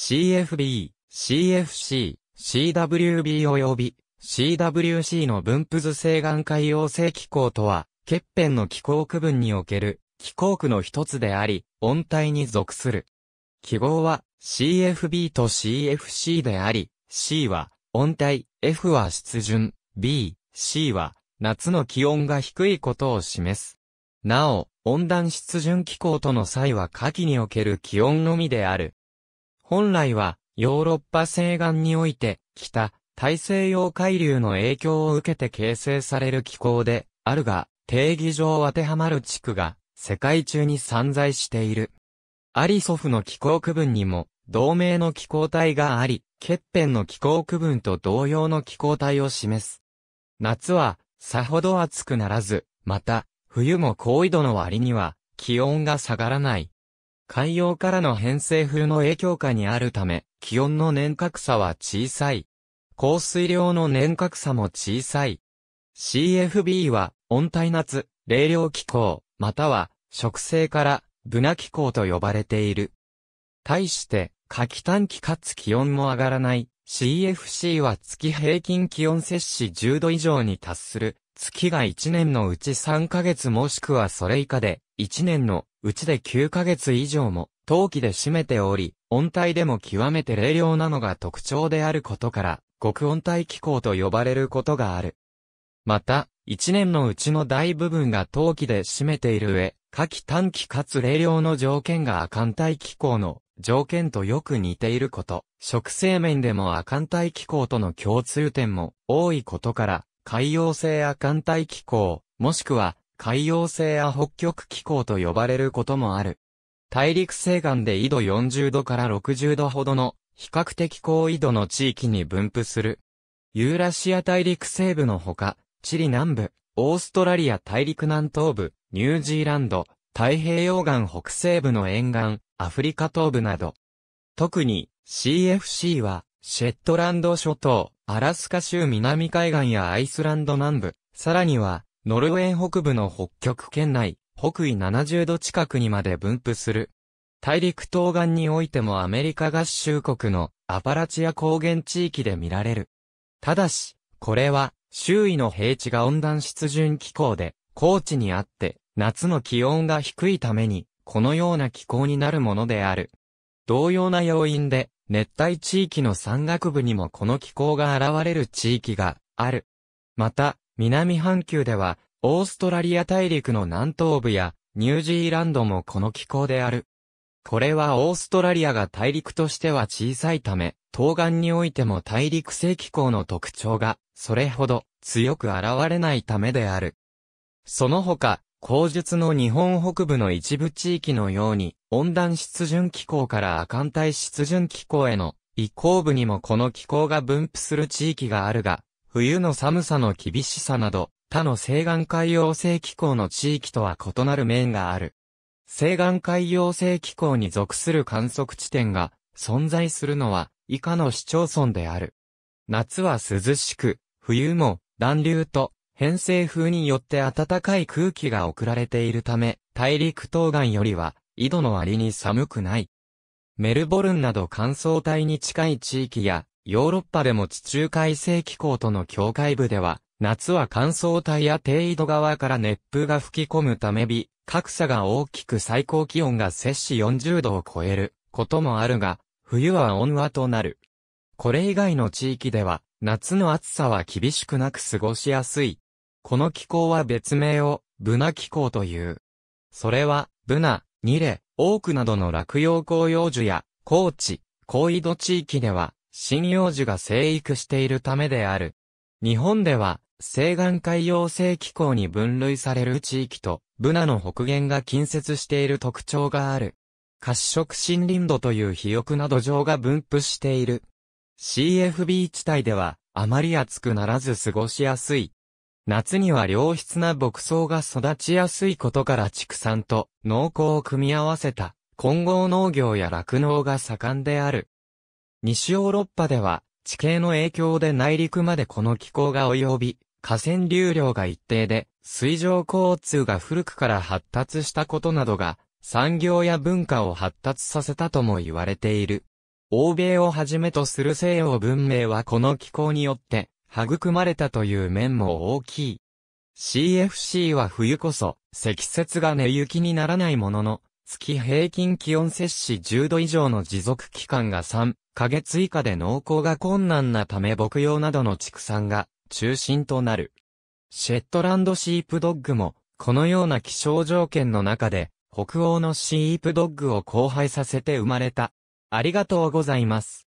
CFB、CFC、CWB 及び CWC の分布図西岩海洋性気候とは、欠片の気候区分における気候区の一つであり、温帯に属する。記号は CFB と CFC であり、C は温帯、F は湿潤、B、C は夏の気温が低いことを示す。なお、温暖湿潤気候との際は夏季における気温のみである。本来は、ヨーロッパ西岸において、北、大西洋海流の影響を受けて形成される気候で、あるが、定義上当てはまる地区が、世界中に散在している。アリソフの気候区分にも、同盟の気候帯があり、欠片の気候区分と同様の気候帯を示す。夏は、さほど暑くならず、また、冬も高緯度の割には、気温が下がらない。海洋からの偏西風の影響下にあるため、気温の年較差は小さい。降水量の年較差も小さい。CFB は、温帯夏、冷涼気候、または、植生から、ブナ気候と呼ばれている。対して、夏季短期かつ気温も上がらない、CFC は月平均気温摂氏10度以上に達する、月が1年のうち3ヶ月もしくはそれ以下で、1年のうちで9ヶ月以上も陶器で占めており、温帯でも極めて冷涼なのが特徴であることから、極温帯気候と呼ばれることがある。また、1年のうちの大部分が陶器で占めている上、夏季短期かつ冷涼の条件が亜寒帯気候の条件とよく似ていること、食生面でも亜寒帯気候との共通点も多いことから、海洋性亜寒帯気候、もしくは海洋性や北極気候と呼ばれることもある。大陸西岸で緯度40度から60度ほどの比較的高緯度の地域に分布する。ユーラシア大陸西部のほか、チリ南部、オーストラリア大陸南東部、ニュージーランド、太平洋岸北西部の沿岸、アフリカ東部など。特に CFC は、シェットランド諸島、アラスカ州南海岸やアイスランド南部、さらには、ノルウェー北部の北極圏内、北緯70度近くにまで分布する。大陸東岸においてもアメリカ合衆国のアパラチア高原地域で見られる。ただし、これは周囲の平地が温暖湿潤気候で、高地にあって夏の気温が低いために、このような気候になるものである。同様な要因で、熱帯地域の山岳部にもこの気候が現れる地域がある。また、南半球では、オーストラリア大陸の南東部や、ニュージーランドもこの気候である。これはオーストラリアが大陸としては小さいため、東岸においても大陸性気候の特徴が、それほど強く現れないためである。その他、後述の日本北部の一部地域のように、温暖湿潤気候から亜寒帯湿潤気候への移行部にもこの気候が分布する地域があるが、冬の寒さの厳しさなど、他の西岸海洋性気候の地域とは異なる面がある。西岸海洋性気候に属する観測地点が存在するのは以下の市町村である。夏は涼しく、冬も暖流と偏西風によって暖かい空気が送られているため、大陸東岸よりは緯度の割に寒くない。メルボルンなど乾燥帯に近い地域やヨーロッパでも地中海性気候との境界部では、夏は乾燥帯や低緯度側から熱風が吹き込むため日、格差が大きく最高気温が摂氏40度を超えることもあるが、冬は温和となる。これ以外の地域では、夏の暑さは厳しくなく過ごしやすい。この気候は別名を、ブナ気候という。それは、ブナ、ニレ、オークなどの落葉紅葉樹や、高地、高緯度地域では、針葉樹が生育しているためである。日本では、西岸海洋性気候に分類される地域と、ブナの北限が近接している特徴がある。褐色森林土という肥沃な土壌が分布している。CFB 地帯では、あまり暑くならず過ごしやすい。夏には良質な牧草が育ちやすいことから畜産と農耕を組み合わせた混合農業や酪農が盛んである。西ヨーロッパでは、地形の影響で内陸までこの気候が及び、河川流量が一定で、水上交通が古くから発達したことなどが、産業や文化を発達させたとも言われている。欧米をはじめとする西洋文明はこの気候によって、育まれたという面も大きい。CFC は冬こそ、積雪が根雪にならないものの、月平均気温摂氏10度以上の持続期間が3、加月以下で濃厚が困難なため牧羊などの畜産が中心となる。シェットランドシープドッグも、このような気象条件の中で、北欧のシープドッグを交配させて生まれた。ありがとうございます。